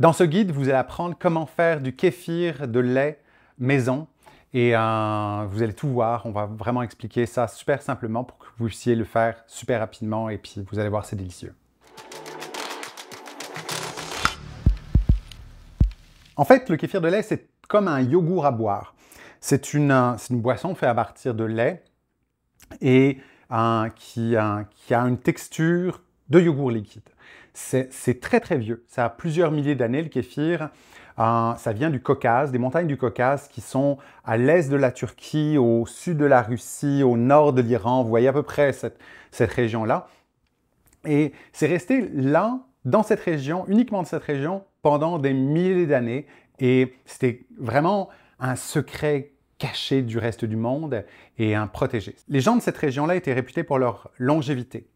Dans ce guide, vous allez apprendre comment faire du kéfir de lait maison et euh, vous allez tout voir. On va vraiment expliquer ça super simplement pour que vous puissiez le faire super rapidement et puis vous allez voir, c'est délicieux. En fait, le kéfir de lait, c'est comme un yogourt à boire. C'est une, euh, boisson faite à partir de lait et euh, qui, qui a une texture de yogourt liquide c'est très très vieux. Ça a plusieurs milliers d'années, le kéfir. Euh, ça vient du Caucase, des montagnes du Caucase qui sont à l'est de la Turquie, au sud de la Russie, au nord de l'Iran. Vous voyez à peu près cette, cette région-là. Et c'est resté là, dans cette région, uniquement de cette région, pendant des milliers d'années. Et c'était vraiment un secret caché du reste du monde et un protégé. Les gens de cette région-là étaient réputés pour leur longévité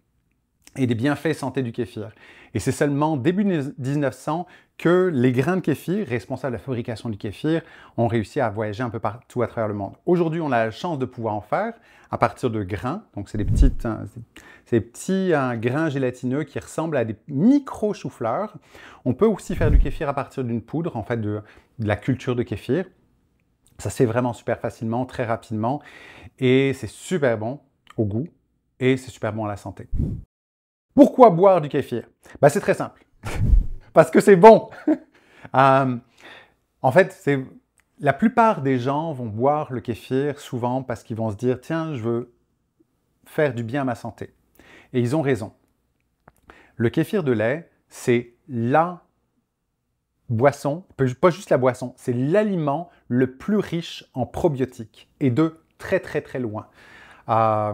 et des bienfaits santé du kéfir. Et c'est seulement début 1900 que les grains de kéfir, responsables de la fabrication du kéfir, ont réussi à voyager un peu partout à travers le monde. Aujourd'hui, on a la chance de pouvoir en faire à partir de grains. Donc, c'est des, petites, hein, petits hein, grains gélatineux qui ressemblent à des micro choux-fleurs. On peut aussi faire du kéfir à partir d'une poudre, en fait, de, de la culture de kéfir. Ça se vraiment super facilement, très rapidement, et c'est super bon au goût, et c'est super bon à la santé. Pourquoi boire du kéfir Bah C'est très simple. Parce que c'est bon. Euh, en fait, c'est la plupart des gens vont boire le kéfir souvent parce qu'ils vont se dire tiens, je veux faire du bien à ma santé. Et ils ont raison. Le kéfir de lait, c'est la boisson, pas juste la boisson, c'est l'aliment le plus riche en probiotiques et de très très très loin. Euh,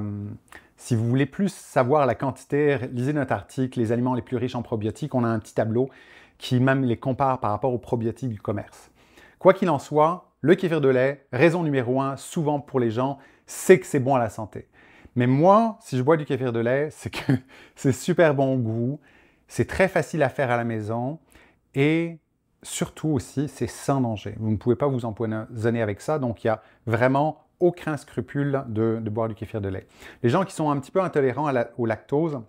si vous voulez plus savoir la quantité, lisez notre article Les aliments les plus riches en probiotiques. On a un petit tableau qui même les compare par rapport aux probiotiques du commerce. Quoi qu'il en soit, le kéfir de lait, raison numéro un, souvent pour les gens, c'est que c'est bon à la santé. Mais moi, si je bois du kéfir de lait, c'est que c'est super bon au goût, c'est très facile à faire à la maison et surtout aussi, c'est sans danger. Vous ne pouvez pas vous empoisonner avec ça, donc il y a vraiment aucun scrupule de, boire du kéfir de lait. Les gens qui sont un petit peu intolérants à au lactose,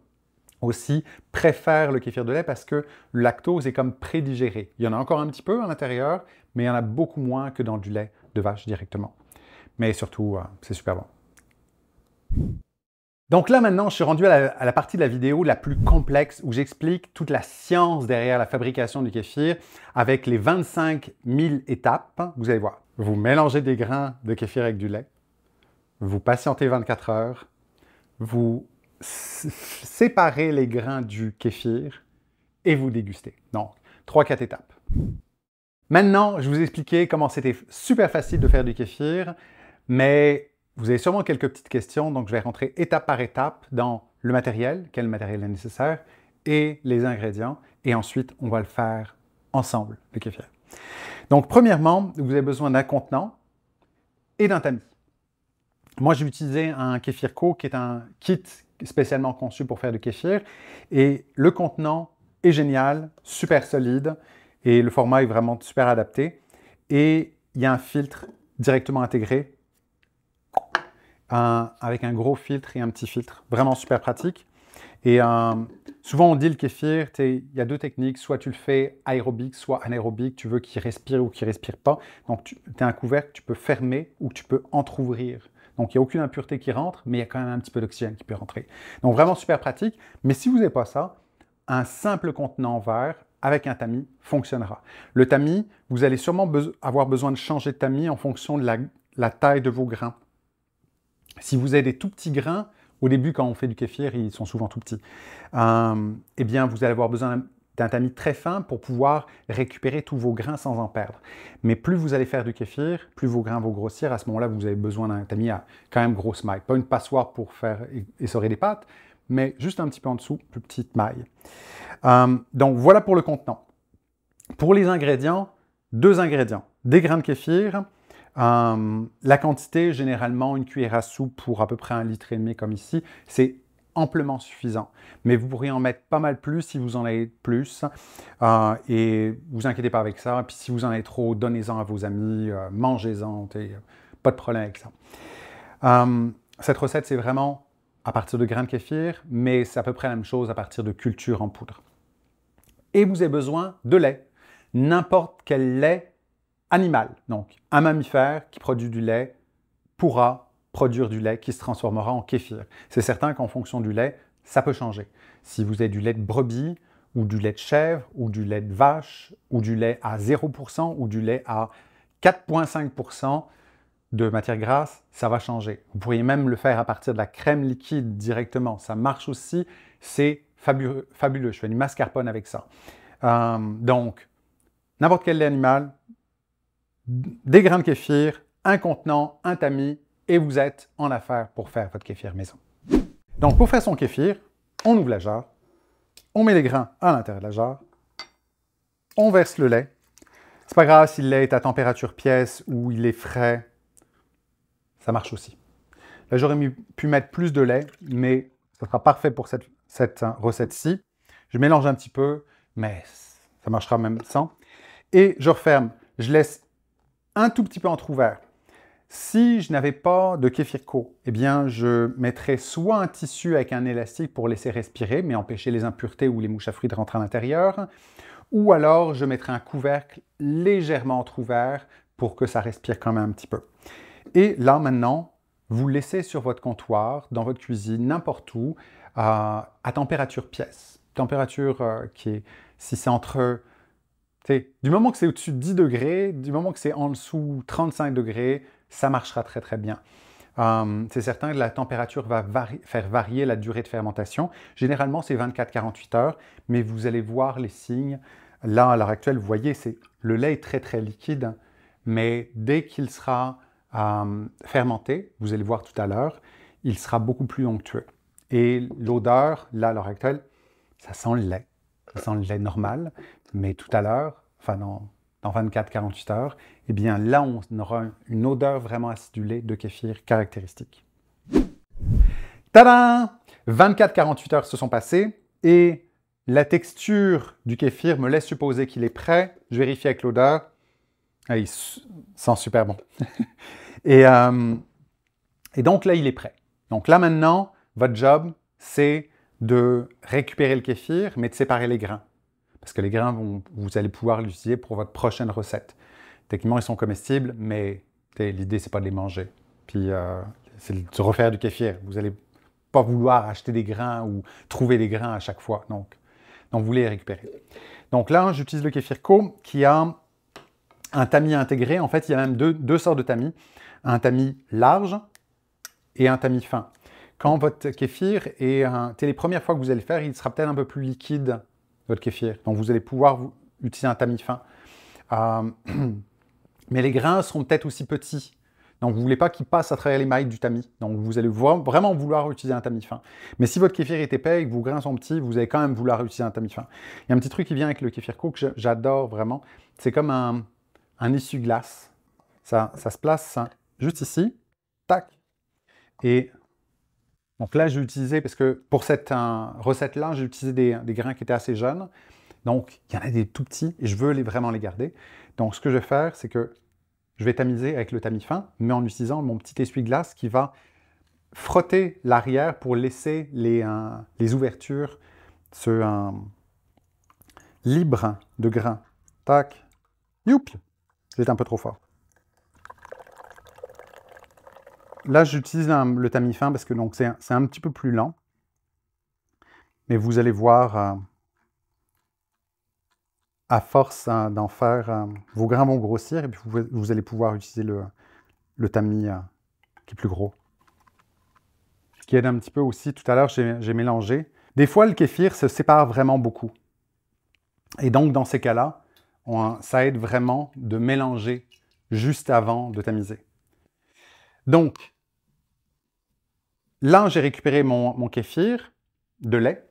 aussi préfèrent le kéfir de lait parce que le lactose est comme prédigéré. Il y en a encore un petit peu à l'intérieur, mais il y en a beaucoup moins que dans du lait de vache directement. Mais surtout, euh, c'est super bon. Donc là maintenant, je suis rendu à la, à la, partie de la vidéo la plus complexe où j'explique toute la science derrière la fabrication du kéfir avec les 25 000 étapes. Vous allez voir, vous mélangez des grains de kéfir avec du lait, vous patientez 24 heures, vous séparez les grains du kéfir et vous dégustez. Donc, trois, quatre étapes. Maintenant, je vous ai expliqué comment c'était super facile de faire du kéfir, mais vous avez sûrement quelques petites questions, donc je vais rentrer étape par étape dans le matériel, quel matériel est nécessaire, et les ingrédients, et ensuite on va le faire ensemble, le kéfir. Donc, premièrement, vous avez besoin d'un contenant et d'un tamis. Moi, j'ai utilisé un kéfir co qui est un kit spécialement conçu pour faire du kéfir. Et le contenant est génial, super solide, et le format est vraiment super adapté. Et il y a un filtre directement intégré, avec un gros filtre et un petit filtre. Vraiment super pratique. Et euh, Souvent, on dit le kéfir, il y a deux techniques. Soit tu le fais aérobique, soit anaérobique. Tu veux qu'il respire ou qu'il respire pas. Donc, tu as un couvercle, tu peux fermer ou tu peux entrouvrir. Donc, il n'y a aucune impureté qui rentre, mais il y a quand même un petit peu d'oxygène qui peut rentrer. Donc, vraiment super pratique. Mais si vous n'avez pas ça, un simple contenant verre avec un tamis fonctionnera. Le tamis, vous allez sûrement avoir besoin de changer de tamis en fonction de la taille de vos grains. Si vous avez des tout petits grains, au début, quand on fait du kéfir, ils sont souvent tout petits. Euh, eh bien, vous allez avoir besoin d'un tamis très fin pour pouvoir récupérer tous vos grains sans en perdre. Mais plus vous allez faire du kéfir, plus vos grains vont grossir. À ce moment-là, vous avez besoin d'un tamis à quand même grosse maille. Pas une passoire pour faire essorer les pâtes, mais juste un petit peu en dessous, plus petite maille. Euh, donc voilà pour le contenant. Pour les ingrédients, deux ingrédients. Des grains de kéfir euh, la quantité, généralement, une cuillère à soupe pour à peu près un litre et demi comme ici, c'est amplement suffisant. Mais vous pourriez en mettre pas mal plus si vous en avez plus. Euh, et vous inquiétez pas avec ça. Et puis si vous en avez trop, donnez-en à vos amis, euh, mangez-en, euh, pas de problème avec ça. cette recette, c'est vraiment à partir de grains de kéfir, mais c'est à peu près la même chose à partir de culture en poudre. Et vous avez besoin de lait. N'importe quel lait animal. Donc, un mammifère qui produit du lait pourra produire du lait qui se transformera en kéfir. C'est certain qu'en fonction du lait, ça peut changer. Si vous avez du lait de brebis, ou du lait de chèvre, ou du lait de vache, ou du lait à 0%, ou du lait à 4,5% de matière grasse, ça va changer. Vous pourriez même le faire à partir de la crème liquide directement. Ça marche aussi. C'est fabuleux, Je fais du mascarpone avec ça. Euh, donc, n'importe quel lait animal, des grains de kéfir, un contenant, un tamis, et vous êtes en affaire pour faire votre kéfir maison. Donc pour faire son kéfir, on ouvre la jarre, on met les grains à l'intérieur de la jarre, on verse le lait. C'est pas grave si le lait est à température pièce ou il est frais, ça marche aussi. Là, j'aurais pu mettre plus de lait, mais ça sera parfait pour cette, cette hein, recette-ci. Je mélange un petit peu, mais ça marchera même sans. Et je referme. Je laisse un tout petit peu entrouvert. Si je n'avais pas de kefirco eh bien, je mettrais soit un tissu avec un élastique pour laisser respirer, mais empêcher les impuretés ou les mouches à fruits de rentrer à l'intérieur, ou alors je mettrais un couvercle légèrement entrouvert pour que ça respire quand même un petit peu. Et là, maintenant, vous laissez sur votre comptoir, dans votre cuisine, n'importe où, euh, à température pièce. Température euh, qui est, si c'est entre du moment que c'est au-dessus de 10 degrés, du moment que c'est en dessous 35 degrés, ça marchera très très bien. Hum, c'est certain que la température va faire varier la durée de fermentation. Généralement, c'est 24-48 heures, mais vous allez voir les signes. Là, à l'heure actuelle, vous voyez, le lait est très très liquide, mais dès qu'il sera hum, fermenté, vous allez voir tout à l'heure, il sera beaucoup plus onctueux. Et l'odeur, là, à l'heure actuelle, ça sent le lait. Ça sent le lait normal, mais tout à l'heure, enfin dans 24-48 heures, eh bien là, on aura une odeur vraiment acidulée de kéfir caractéristique. Tada 24-48 heures se sont passées et la texture du kéfir me laisse supposer qu'il est prêt. Je vérifie avec l'odeur. Ah, il sent super bon. Euh, et donc là, il est prêt. Donc là, maintenant, votre job, c'est de récupérer le kéfir, mais de séparer les grains. Parce que les grains, vous allez pouvoir l'utiliser pour votre prochaine recette. Techniquement, ils sont comestibles, mais l'idée, c'est pas de les manger. Puis, euh, c'est de refaire du kéfir. Vous allez pas vouloir acheter des grains ou trouver des grains à chaque fois. Donc, donc vous les récupérer. Donc là, j'utilise le kéfir co qui a un tamis intégré. En fait, il y a même deux, sortes de tamis. Un tamis large et un tamis fin. Quand votre kéfir est un... les premières fois que vous allez le faire, il sera peut-être un peu plus liquide votre kéfir. Donc vous allez pouvoir utiliser un tamis fin. Euh, mais les grains seront peut-être aussi petits. Donc vous ne voulez pas qu'ils passent à travers les mailles du tamis. Donc vous allez vraiment vouloir utiliser un tamis fin. Mais si votre kéfir est épais et que vos grains sont petits, vous allez quand même vouloir utiliser un tamis fin. Il y a un petit truc qui vient avec le kéfir cook j'adore vraiment. C'est comme un, un essuie-glace. Ça, ça se place hein, juste ici. Tac. Et donc là, j'ai utilisé, parce que pour cette euh, recette-là, j'ai utilisé des, grains qui étaient assez jeunes. Donc, il y en a des tout petits et je veux vraiment les garder. Donc, ce que je vais faire, c'est que je vais tamiser avec le tamis fin, mais en utilisant mon petit essuie-glace qui va frotter l'arrière pour laisser les, euh, ouvertures ce, libre euh, libres de grains. Tac. Youp! C'est un peu trop fort. Là, j'utilise le tamis fin parce que c'est un, petit peu plus lent. Mais vous allez voir, euh, à force hein, d'en faire, euh, vos grains vont grossir et puis vous, allez pouvoir utiliser le, tamis euh, qui est plus gros. Ce qui aide un petit peu aussi, tout à l'heure, j'ai mélangé. Des fois, le kéfir se sépare vraiment beaucoup. Et donc, dans ces cas-là, ça aide vraiment de mélanger juste avant de tamiser. Donc, Là, j'ai récupéré mon, kéfir de lait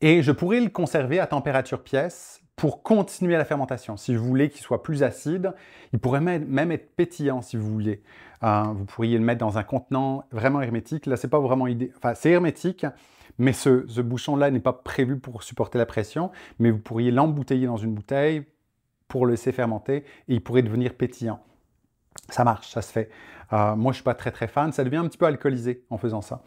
et je pourrais le conserver à température pièce pour continuer la fermentation. Si vous voulez qu'il soit plus acide, il pourrait même être pétillant si vous voulez. Euh, vous pourriez le mettre dans un contenant vraiment hermétique. Là, c'est pas vraiment idée. Enfin, c'est hermétique, mais ce, ce bouchon-là n'est pas prévu pour supporter la pression. Mais vous pourriez l'embouteiller dans une bouteille pour le laisser fermenter et il pourrait devenir pétillant. Ça marche, ça se fait. Euh, moi, je suis pas très très fan. Ça devient un petit peu alcoolisé en faisant ça.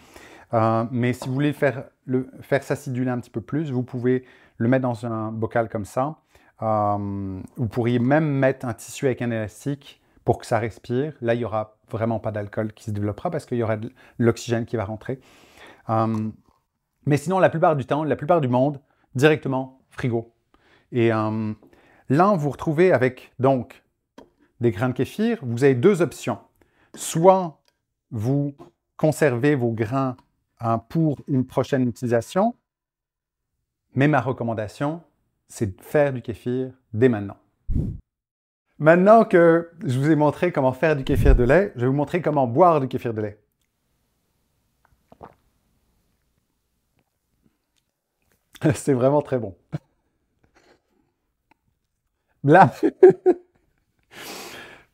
Euh, mais si vous voulez faire, le, faire s'aciduler un petit peu plus, vous pouvez le mettre dans un bocal comme ça. Euh, vous pourriez même mettre un tissu avec un élastique pour que ça respire. Là, il n'y aura vraiment pas d'alcool qui se développera parce qu'il y aura de l'oxygène qui va rentrer. mais sinon, la plupart du temps, la plupart du monde, directement frigo. Et là, vous retrouvez avec donc des grains de kéfir, vous avez deux options. Soit vous conservez vos grains hein, pour une prochaine utilisation, mais ma recommandation, c'est de faire du kéfir dès maintenant. Maintenant que je vous ai montré comment faire du kéfir de lait, je vais vous montrer comment boire du kéfir de lait. C'est vraiment très bon. Blaf!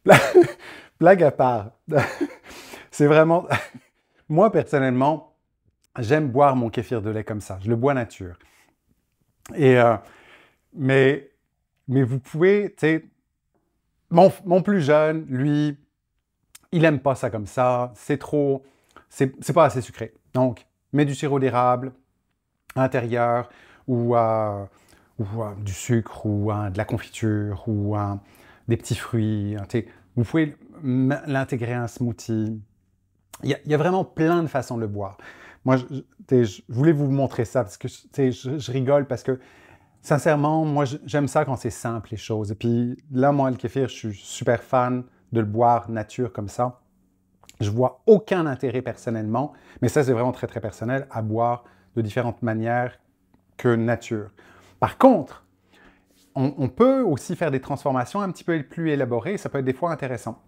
Blague à part, c'est vraiment... Moi, personnellement, j'aime boire mon kéfir de lait comme ça. Je le bois nature. Et, euh, mais, mais vous pouvez, tu mon, plus jeune, lui, il aime pas ça comme ça. C'est trop, c'est pas assez sucré. Donc, mets du sirop d'érable à l'intérieur ou, euh, ou euh, du sucre ou euh, de la confiture ou des petits fruits. Hein, vous pouvez l'intégrer à un smoothie. Il y, a, vraiment plein de façons de le boire. Moi, je, voulais vous montrer ça parce que je, rigole parce que sincèrement, moi, j'aime ça quand c'est simple les choses. Et puis là, moi, le kéfir, je suis super fan de le boire nature comme ça. Je vois aucun intérêt personnellement, mais ça, c'est vraiment très très personnel à boire de différentes manières que nature. Par contre, on, on peut aussi faire des transformations un petit peu plus élaborées. Ça peut être des fois intéressant.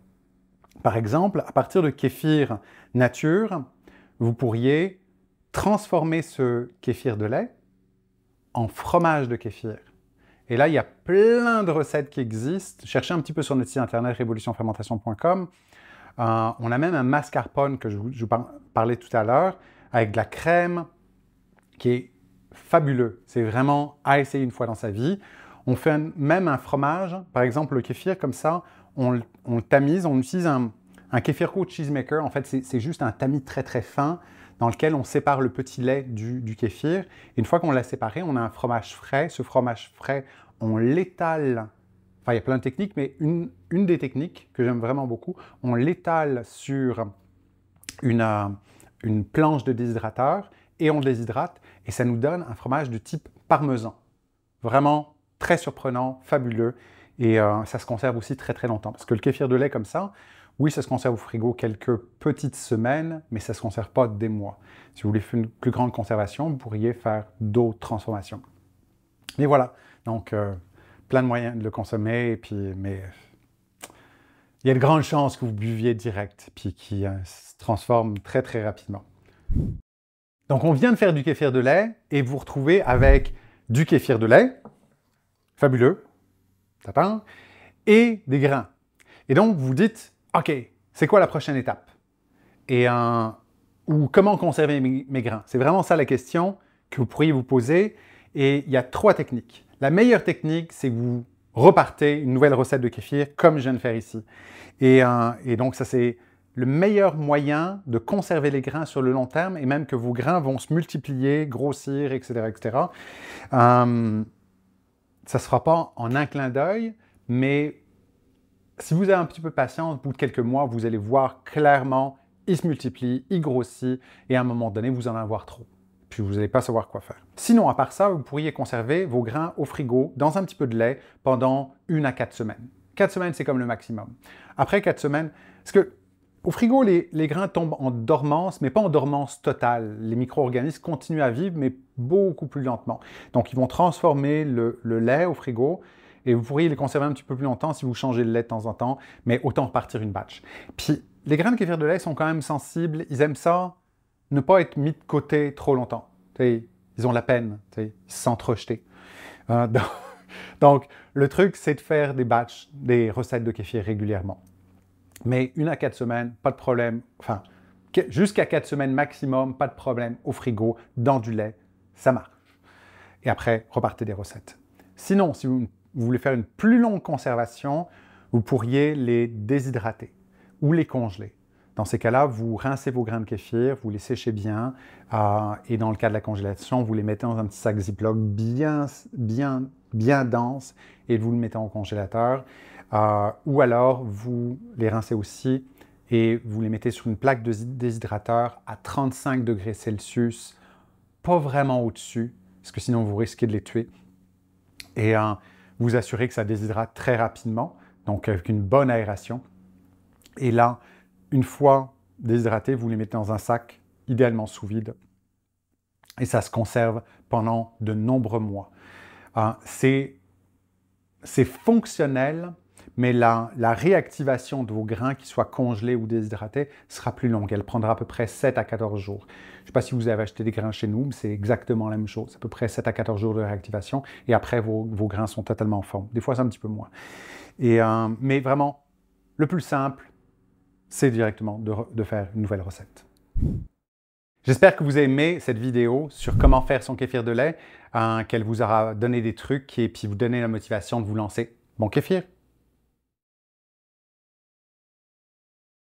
Par exemple, à partir de kéfir nature, vous pourriez transformer ce kéfir de lait en fromage de kéfir. Et là, il y a plein de recettes qui existent. Cherchez un petit peu sur notre site internet révolutionfermentation.com. Euh, on a même un mascarpone que je vous, parlais tout à l'heure avec de la crème qui est fabuleux. C'est vraiment à essayer une fois dans sa vie. On fait même un fromage, par exemple le kéfir, comme ça, on, tamise, on utilise un, un kefir cheese cheesemaker. En fait, c'est juste un tamis très très fin dans lequel on sépare le petit lait du, du kéfir. une fois qu'on l'a séparé, on a un fromage frais. Ce fromage frais, on l'étale. Enfin, il y a plein de techniques, mais une, des techniques que j'aime vraiment beaucoup, on l'étale sur une, euh, une planche de déshydrateur et on déshydrate. Et ça nous donne un fromage de type parmesan. Vraiment très surprenant, fabuleux. Et euh, ça se conserve aussi très très longtemps. Parce que le kéfir de lait comme ça, oui, ça se conserve au frigo quelques petites semaines, mais ça ne se conserve pas des mois. Si vous voulez faire une plus grande conservation, vous pourriez faire d'autres transformations. Mais voilà, donc euh, plein de moyens de le consommer, et puis, mais il y a de grandes chances que vous buviez direct, puis qui euh, se transforme très très rapidement. Donc on vient de faire du kéfir de lait, et vous retrouvez avec du kéfir de lait, fabuleux, et des grains. Et donc, vous dites, OK, c'est quoi la prochaine étape? Et euh, ou comment conserver mes, grains C'est vraiment ça la question que vous pourriez vous poser. Et il y a trois techniques. La meilleure technique, c'est que vous repartez une nouvelle recette de kéfir comme je viens de faire ici. Et, euh, et donc, ça, c'est le meilleur moyen de conserver les grains sur le long terme et même que vos grains vont se multiplier, grossir, etc. etc. Euh, ça ne sera pas en un clin d'œil, mais si vous avez un petit peu de patience, au bout de quelques mois, vous allez voir clairement, il se multiplie, il grossit, et à un moment donné, vous en avez avoir trop. Puis vous n'allez pas savoir quoi faire. Sinon, à part ça, vous pourriez conserver vos grains au frigo dans un petit peu de lait pendant une à quatre semaines. Quatre semaines, c'est comme le maximum. Après quatre semaines, ce que au frigo, les, grains tombent en dormance, mais pas en dormance totale. Les micro-organismes continuent à vivre, mais beaucoup plus lentement. Donc, ils vont transformer le, lait au frigo, et vous pourriez les conserver un petit peu plus longtemps si vous changez le lait de temps en temps, mais autant repartir une batch. Puis les grains de kéfir de lait sont quand même sensibles, ils aiment ça, ne pas être mis de côté trop longtemps. ils ont la peine, ils se sentent rejetés. Euh, donc, donc, le truc, c'est de faire des batchs, des recettes de kéfir régulièrement. Mais une à quatre semaines, pas de problème. Enfin, jusqu'à quatre semaines maximum, pas de problème au frigo, dans du lait, ça marche. Et après, repartez des recettes. Sinon, si vous, voulez faire une plus longue conservation, vous pourriez les déshydrater ou les congeler. Dans ces cas-là, vous rincez vos grains de kéfir, vous les séchez bien, euh, et dans le cas de la congélation, vous les mettez dans un petit sac Ziploc bien, bien, bien dense et vous le mettez au congélateur. Euh, ou alors, vous les rincez aussi et vous les mettez sur une plaque de déshydrateur à 35 degrés Celsius, pas vraiment au-dessus, parce que sinon vous risquez de les tuer. Et euh, vous assurez que ça déshydrate très rapidement, donc avec une bonne aération. Et là, une fois déshydratés, vous les mettez dans un sac, idéalement sous vide, et ça se conserve pendant de nombreux mois. Euh, c'est fonctionnel mais la, réactivation de vos grains, qu'ils soient congelés ou déshydratés, sera plus longue. Elle prendra à peu près 7 à 14 jours. Je ne sais pas si vous avez acheté des grains chez nous, mais c'est exactement la même chose. C'est À peu près 7 à 14 jours de réactivation, et après, vos, grains sont totalement en forme. Des fois, c'est un petit peu moins. Euh, mais vraiment, le plus simple, c'est directement de, faire une nouvelle recette. J'espère que vous avez aimé cette vidéo sur comment faire son kéfir de lait, hein, qu'elle vous aura donné des trucs et puis vous donner la motivation de vous lancer. Bon kéfir